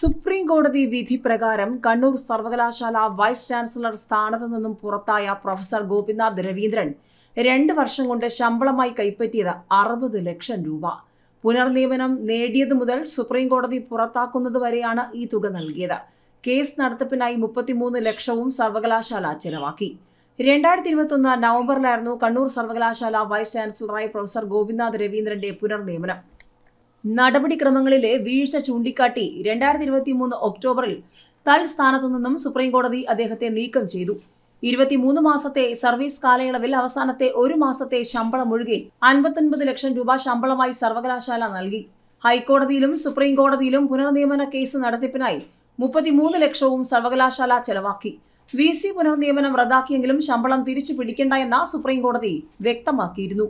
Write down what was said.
supreme കോടതി വിധി പ്രകാരം കണ്ണൂർ സർവകലാശാല വൈസ് ചാൻസലർ സ്ഥാനത്ത് നിന്നും പുറത്തായ പ്രൊഫസർ ഗോപിനാഥ് രവീന്ദ്രൻ രണ്ട് വർഷം കൊണ്ട് ശമ്പളമായി കൈപ്പറ്റിയത് അറുപത് ലക്ഷം രൂപ പുനർനിയമനം നേടിയതു മുതൽ സുപ്രീം കോടതി പുറത്താക്കുന്നത് വരെയാണ് ഈ തുക നൽകിയത് കേസ് നടത്തിപ്പിനായി മുപ്പത്തിമൂന്ന് ലക്ഷവും സർവകലാശാല ചെലവാക്കി രണ്ടായിരത്തി ഇരുപത്തൊന്ന് നവംബറിലായിരുന്നു കണ്ണൂർ സർവകലാശാല വൈസ് ചാൻസലറായി പ്രൊഫസർ ഗോപിനാഥ് രവീന്ദ്രന്റെ പുനർനിയമനം നടപടിക്രമങ്ങളിലെ വീഴ്ച ചൂണ്ടിക്കാട്ടി രണ്ടായിരത്തി മൂന്ന് ഒക്ടോബറിൽ തൽസ്ഥാനത്തു നിന്നും സുപ്രീംകോടതി അദ്ദേഹത്തെ നീക്കം ചെയ്തു ഇരുപത്തിമൂന്ന് മാസത്തെ സർവീസ് കാലയളവിൽ അവസാനത്തെ ഒരു മാസത്തെ ശമ്പളം ഒഴികെ അൻപത്തൊൻപത് ലക്ഷം രൂപ ശമ്പളമായി സർവകലാശാല നൽകി ഹൈക്കോടതിയിലും സുപ്രീം കോടതിയിലും പുനർനിയമന കേസ് നടത്തിപ്പിനായി മുപ്പത്തിമൂന്ന് ലക്ഷവും സർവകലാശാല ചെലവാക്കി വി സി പുനർനിയമനം റദ്ദാക്കിയെങ്കിലും ശമ്പളം തിരിച്ചു പിടിക്കേണ്ട എന്ന സുപ്രീം കോടതി വ്യക്തമാക്കിയിരുന്നു